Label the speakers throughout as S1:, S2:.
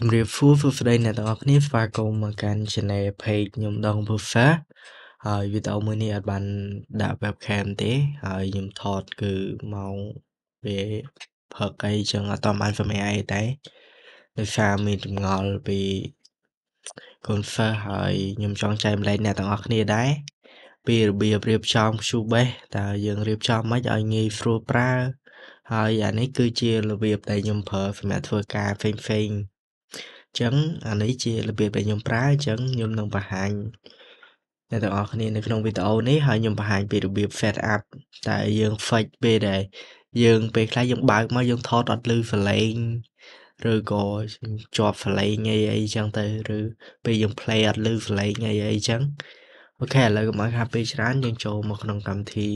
S1: ជម្រាបសួរសួស្តីអ្នកទាំងអស់គ្នាស្វាគមន៍មកកាន់ Channel Page ខ្ញុំដងពូសាហើយវីដេអូមួយនេះអត់បានដាក់ webcam ទេហើយខ្ញុំថតគឺម៉ោងវាព្រឹកអីចឹងអត់តាមបានសម្រាប់អីតែដោយសារមានចម្ងល់ពីកូនសិស្សហើយខ្ញុំចង់ចែកម្លែកអ្នកទាំងអស់គ្នាដែរពីរបៀបរៀបចំព្យូបេសតើយើងរៀបចំមិនឲ្យងាយស្រួលប្រើហើយអានេះគឺជារបៀបដែលខ្ញុំប្រើសម្រាប់ធ្វើការផ្សេងៗចឹងអានេះជារបៀបដែលខ្ញុំប្រើអញ្ចឹងខ្ញុំនឹងបង្ហាញអ្នកទាំងអស់គ្នានៅក្នុងវីដេអូនេះហើយខ្ញុំបង្ហាញ ពីរបៀប set up តែយើង fake ពេលដែលយើង ពេលខ្លះយើងបើកមកយើងថតអត់លឺសលេងឬក៏ជាប់សលេងអីអីចឹងទៅឬ ពេលយើង play អត់លឺសលេងអីអីចឹងអូខេឥឡូវកុំឲ្យខាត់ពេលច្រើនយើងចូលមកក្នុង កម្មវិធី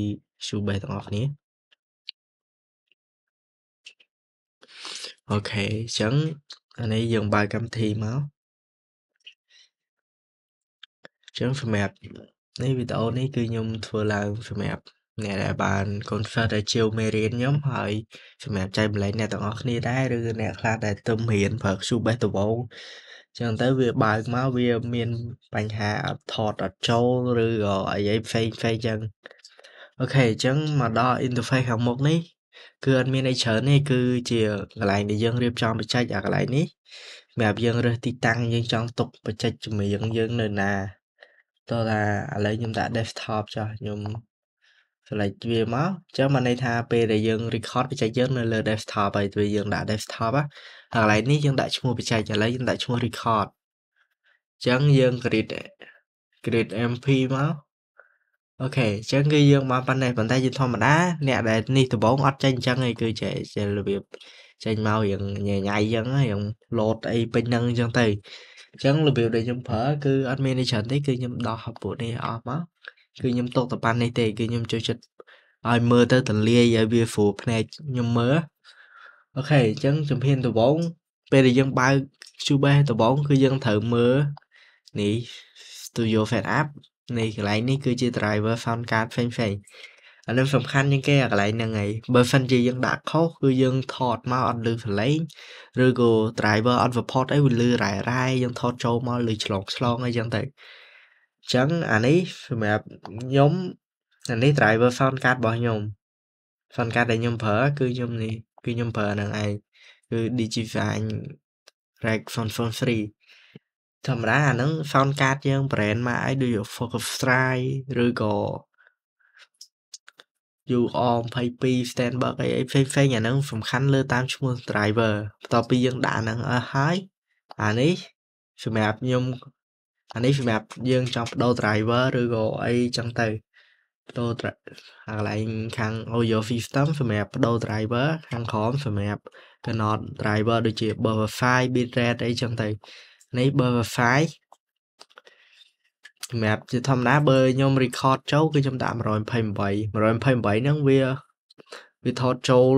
S1: Cubase ទាំងអស់គ្នាអូខេអញ្ចឹងអានេះយើងបើកកម្មវិធីមកចឹងសម្រាប់នេះវីដេអូនេះគឺខ្ញុំ ធ្វើឡើងសម្រាប់អ្នកដែលបាន concert ដែលជាវមេរៀនខ្ញុំហើយសម្រាប់ចែកម្លែកអ្នកទាំងអស់គ្នាដែរឬអ្នកខ្លះដែលទើបរៀនប្រើ Cubase ដវងចឹងទៅវាបើកមកវាមានបញ្ហាអត់ថតអត់ចូលឬក៏អីផ្សេងផ្សេងចឹងអូខេអញ្ចឹងមកដល់ interface ខាងមុខនេះគឺអត់មានអីច្រើនទេគឺជាកន្លែងដែលយើងរៀបចំបច្ចេកអាកន្លែងនេះសម្រាប់យើងរើសទីតាំងយើងចង់ទុកបច្ចេកចម្រៀងយើងនៅណាតោះថាឥឡូវខ្ញុំដាក់ desktop ចុះខ្ញុំ select វាមកចឹងមកន័យថា ពេលដែលយើង record បច្ចេកយើង នៅលើ desktop ហើយពេលយើងដាក់ desktop ហ្នឹងកន្លែងនេះយើងដាក់ឈ្មោះបច្ចេកឥឡូវយើងដាក់ឈ្មោះ record ចឹងយើង create create mp មកអូខេអញ្ចឹងគឺយើងបានប៉ុណ្ណេះប៉ុន្តែជាធម្មតាអ្នក ដែលនេះដំបងអត់ចេញអញ្ចឹងឯងគឺជាជារបៀបចេញមករៀងញ៉ៃញ៉ៃអញ្ចឹងរៀងឡូតអីពេញហ្នឹងអញ្ចឹងទៅអញ្ចឹងរបៀបដែលខ្ញុំប្រើគឺអត់មាននេះច្រើនទេគឺខ្ញុំដោះពួកនេះអស់មកគឺខ្ញុំຕົកតប៉ាន់នេះទេគឺខ្ញុំចូលចិត្តឲ្យមើលទៅទលាយឲ្យវាហ្វូភ្នែកខ្ញុំមើលអូខេអញ្ចឹងជំហានដំបូងពេលដែលយើងបើក Cubase ដំបូងគឺយើងត្រូវមើលនេះ Studio Fan App នៃកន្លែងនេះគឺជា driver sound card ផ្សេងផ្សេងអានឹងសំខាន់ជាងគេអាកន្លែងហ្នឹងឯងបើសិនជាយើងដាក់ខុសគឺយើងថតមកអត់លឺសលេងឬក៏ driver អត់ support អីវាលឺរ៉ែរ៉ែយើងថតចូលមកលឺឆ្លងឆ្លងអីចឹងទៅអញ្ចឹងអានេះសម្រាប់ខ្ញុំអានេះ driver sound card របស់ខ្ញុំ sound card ដែលខ្ញុំប្រើគឺខ្ញុំនេះគឺខ្ញុំប្រើហ្នឹងឯងគឺ Digifine Rec Sound Phone 3ធម្មតាអាហ្នឹង sound card យើង brand មកឲ្យដូច Focusrite ឬក៏ UR 22 Stanberg អីផ្សេងផ្សេងអាហ្នឹងសំខាន់លើតាមឈ្មោះ driver បន្ទាប់ពីយើងដាក់អាហ្នឹងអស់ហើយអានេះសម្រាប់ខ្ញុំអានេះសម្រាប់យើងចង់បដូរ driver ឬក៏អីចឹងទៅបដូរអាកន្លែងខាង audio system សម្រាប់បដូរ driver ខាងក្រោមសម្រាប់កំណត់ driver ដូចជា buffer size bitrate អីចឹងទៅនេះ បើ Wi-Fi សម្រាប់ជាធម្មតាបើខ្ញុំ record ចូលគឺខ្ញុំដាក់128 128ហ្នឹងវាវាថតចូល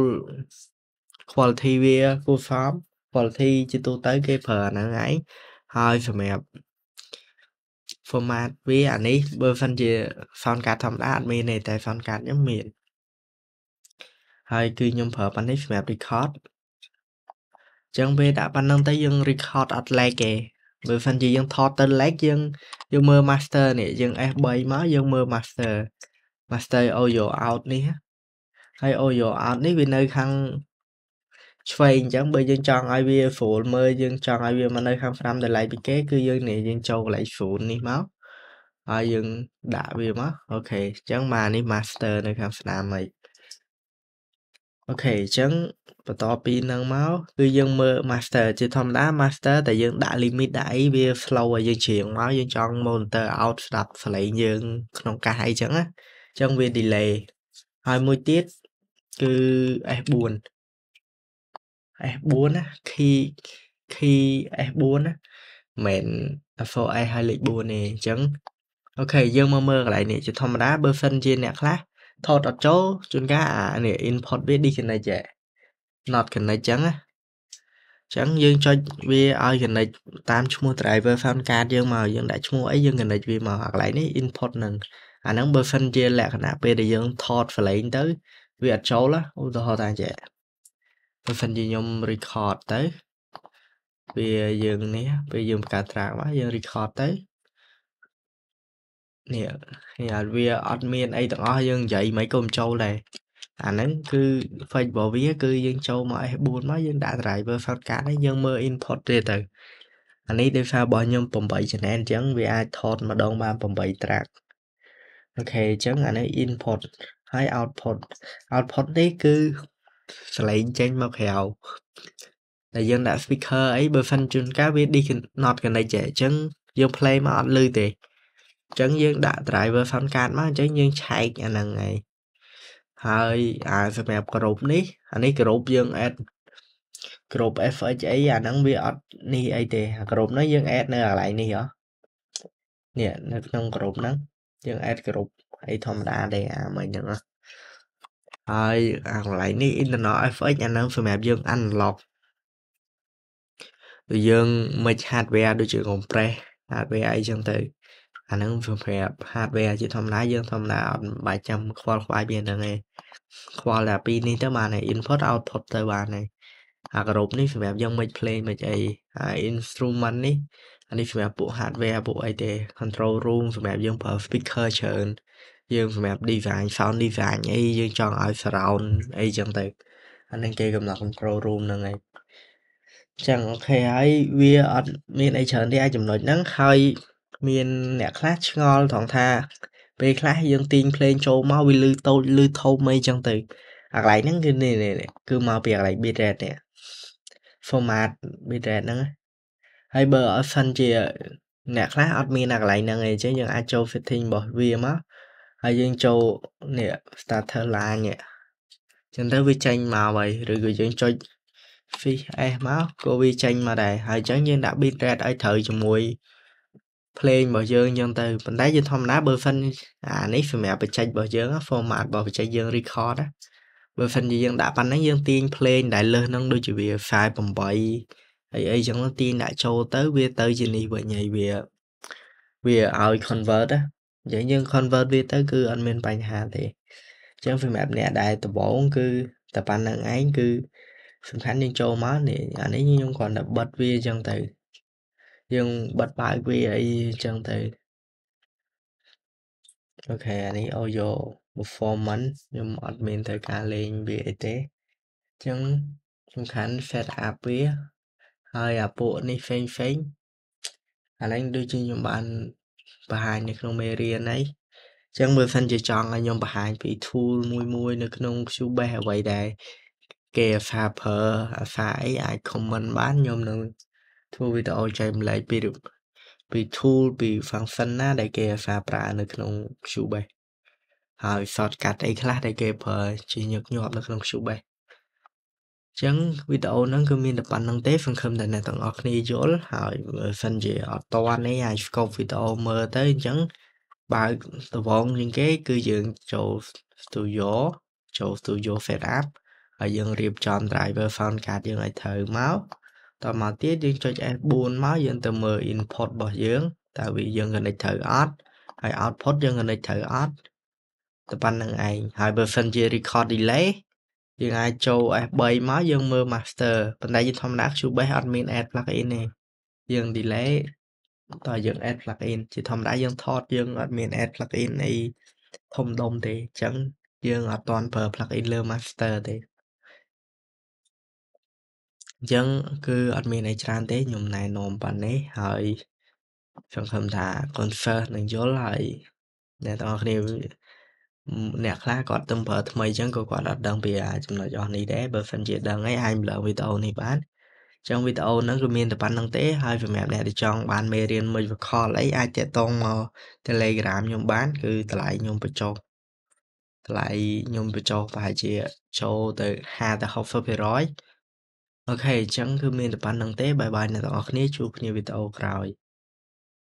S1: quality វាគួរសម quality ជាទូទៅគេប្រើអាហ្នឹងឯងហើយសម្រាប់ format វាអានេះបើសិនជា sound card ធម្មតាអត់មានទេតែ sound card ខ្ញុំមានហើយគឺខ្ញុំប្រើប៉ានេះសម្រាប់ record ចឹងពេលដាក់ប៉ុណ្្នឹងទៅយើង record អត់ lag ទេបើមិនជាយើងថតទៅ lag យើងយើងមើល master នេះយើង F3 មកយើងមើល master master audio out នេះហើយ audio out នេះវានៅខាងឆ្វេងអញ្ចឹងបើយើងចង់ឲ្យវា full មើលយើងចង់ឲ្យវាមកនៅខាង5ដល់ lag ពីគេគឺយើង នេះយើងចូលកន្លែង full នេះមកហើយយើងដាក់វាមកអូខេអញ្ចឹងមកនេះ master នៅខាងស្ដាមហីអូខេអញ្ចឹងបន្តពីនឹងមកគឺយើងមើល master ជាធម្មតា master តែយើងដាក់ limit ដាក់អីវា flow ឲ្យយើងជ្រៀងមកយើងចង់ monitor out ស្ដាប់សលេងយើង ក្នុង កាសអីចឹងណាអញ្ចឹងវា delay ហើយមួយទៀតគឺ S4 S4 ណា key key S4 ណាមែន 4S ហើយលេខ4ទេអញ្ចឹងអូខេយើងមកមើលកន្លែងនេះជាធម្មតាបើសិន ជាអ្នកខ្លះថតអត់ចូលជួនកាលអានេះ import វា disconnect ចេះ not connect ចឹងណាចឹងយើងចុចវាឲ្យ connect តាមឈ្មោះ driver sound card យើងមកយើងដាក់ឈ្មោះអីយើង connect វាមកអាកន្លែងនេះ input នឹងអាហ្នឹងបើសិនជាលក្ខណៈពេលដែលយើងថត flying ទៅ វាអត់ចូលឧទាហរណ៍ថាចេះបើសិនជាខ្ញុំ record ទៅពេលយើងនេះពេលយើងបង្កើត track មកយើង record ទៅនេះនេះអត់វាអត់មាន អីទាំងអស់យើងនិយាយមិនក៏មិនចូលដែរអាហ្នឹងគឺ fake របស់វា គឺយើងចូលមក S4 មកយើងដាក់ driver shortcut ហើយយើងមើល import ទៀតទៅអានេះដោយសាររបស់ខ្ញុំ8 channel អញ្ចឹងវាអាចថតម្ដងបាន8 track អូខេអញ្ចឹងអានេះ input ហើយ output output នេះគឺសលេងចេញមកក្រៅតែយើងដាក់ speaker អីបើសិនជួនកាលវា not connect អញ្ចឹងយើង play មកអត់ឮទេអញ្ចឹងយើងដាក់ driver fun card មកអញ្ចឹងយើងឆែកអាហ្នឹងហើយហើយអាសម្រាប់ក្រុមនេះអានេះក្រុមយើង add ក្រុម FHA អាហ្នឹងវាអត់នេះអីទេអាក្រុមហ្នឹងយើង add នៅកន្លែងនេះហ៎នេះនៅក្នុងក្រុមហ្នឹងយើង add ក្រុមអីធម្មតាទេអាមិញហ្នឹងហើយអាកន្លែងនេះ internal FH អាហ្នឹងសម្រាប់យើង unlock ដូចយើង merge hardware ដូចជា compress hardware អីចឹងទៅអាហ្នឹងសម្រាប់ hardware ជាធម្មតាយើងធម្មតាអត់បាច់ចាំខ្វល់ខ្វាយមានហ្នឹងទេខ្វល់តែពីនេះទៅបានហើយ input output ទៅបានហើយអាក្របនេះសម្រាប់យើងមិន play មិនអីអា instrument នេះអានេះសម្រាប់ពួក hardware ពួកអីទេ control room សម្រាប់យើងប្រើ speaker ច្រើន យើងសម្រាប់ design sound design អីយើងចង់ឲ្យ surround អីចឹងទៅអានឹងគេកំណត់ control room ហ្នឹងឯងចឹងអូខេហើយវាអត់មានអីច្រើនទេឯចំណុចហ្នឹងហើយមានអ្នកខ្លះឆ្ងល់ត្រង់ថាពេលខ្លះយើងទាញភ្លេងចូលមកវាលឺតូចលឺធំអីចឹងទៅអាកន្លែងហ្នឹងគឺនេះនេះគឺមកពីអាកន្លែង bitrate នេះ format bitrate ហ្នឹងហើយបើអត់សិនជា អ្នកខ្លះអត់មានអាកន្លែងហ្នឹងអីចឹងយើងអាចចូល fitting របស់វាមកហើយយើងចូលនេះ starter line នេះចឹងទៅវាចេញមកហើយឬក៏យើងចុច fish s មកក៏វាចេញមកដែរហើយចឹងយើងដាក់ bitrate ឲ្យត្រូវជាមួយភ្លេងរបស់យើងអញ្ចឹងទៅប៉ុន្តែជាធម្មតាបើសិនអានេះសម្រាប់បច្ចេករបស់យើង format របស់បច្ចេកយើង record ណាបើសិនជាយើងដាក់ប៉ុណ្ណឹងយើងទាញភ្លេងដែលលើសហ្នឹងដូចជាវា48អីអីចឹងទាញដាក់ចូលទៅវាទៅជានេះវិញហើយវាវាឲ្យ convert ណាអញ្ចឹងយើង convert វាទៅគឺអត់មានបញ្ហាទេអញ្ចឹងសម្រាប់អ្នកដែលដំបូងគឺតែប៉ុណ្្នឹងឯងគឺសំខាន់យើងចូលមកនេះអានេះខ្ញុំគ្រាន់តែបិទវាអញ្ចឹងទៅយើងបិទបើកវាអីអញ្ចឹងទៅអូខេអានេះ audio performance ខ្ញុំអត់មានត្រូវការលេងវាអីទេអញ្ចឹងសំខាន់ set up វាហើយអាពួកនេះផ្សេងផ្សេងអានេះដូចជាខ្ញុំបានបង្ហាញនៅក្នុងមេរៀននេះអញ្ចឹងបើសិនជាចង់ឲ្យខ្ញុំបង្ហាញ ពី tool មួយមួយនៅក្នុង Cubase អ្វីដែរគេអាសាប្រើអាសាអីអាច comment បានខ្ញុំនឹងធ្វើវីដេអូចែកម្លែកពីពី tool ពី function ណា ដែលគេអាសាប្រើនៅក្នុង Cubase ហើយ shortcut អីខ្លះដែលគេប្រើជាញឹកញាប់នៅក្នុង Cubase អញ្ចឹងវីដេអូហ្នឹងគឺមានតែប៉ុណ្្នឹងទេសង្ឃឹមតែអ្នកទាំងអស់គ្នាយល់ហើយបើសិនជាអត់តាន់ទេអាច scope វីដេអូមើលទៅអញ្ចឹងបើកដបងជាងគេគឺយើងចូល studio ចូល studio setup ហើយយើងរៀបចំ driver sound card យើងឲ្យត្រូវមកតមកទៀតយើងចុច F4 មកយើងទៅមើល input របស់យើងតើវាយើង connect ត្រូវអត់ហើយ output យើង connect ត្រូវអត់តែប៉ុណ្្នឹងឯងហើយបើសិនជា record delay យើងអាចចូល F3 មកយើងមើល master ប៉ុន្តែយើងធម្មតា Cubase អត់មាន add plugin ទេយើង delay តើយើង add plugin ជាធម្មតាយើងថតយើងអត់មាន add plugin អីធំដុំទេអញ្ចឹងយើងអត់ទាន់ប្រើ plugin លើ master ទេអញ្ចឹងគឺ អត់មានអីច្រើនទេខ្ញុំណែនាំប៉ុណ្ណេះហើយសង្ឃឹមថា conference នឹងយល់ហើយអ្នកទាំងអស់គ្នាអ្នកខ្លះគាត់ទំប្រើថ្មីអញ្ចឹងក៏គាត់អត់ដឹងពីចំណុចអស់នេះដែរបើមិនជាដឹងអីអាចមើលវីដេអូនេះបានអញ្ចឹងវីដេអូហ្នឹងគឺមានតែប៉ុណ្្នឹងទេហើយសម្រាប់អ្នកដែលចង់បានមេរៀនមួយវខលអីអាចតាក់ទងមក Telegram ខ្ញុំបានគឺតម្លៃខ្ញុំបញ្ចុះតម្លៃខ្ញុំបញ្ចុះប្រហែលជាចូលទៅ50ទៅ60%អូខេអញ្ចឹងគឺមានតែប៉ុណ្្នឹងទេបាយបាយអ្នកទាំងអស់គ្នាជួបគ្នាវីដេអូក្រោយ។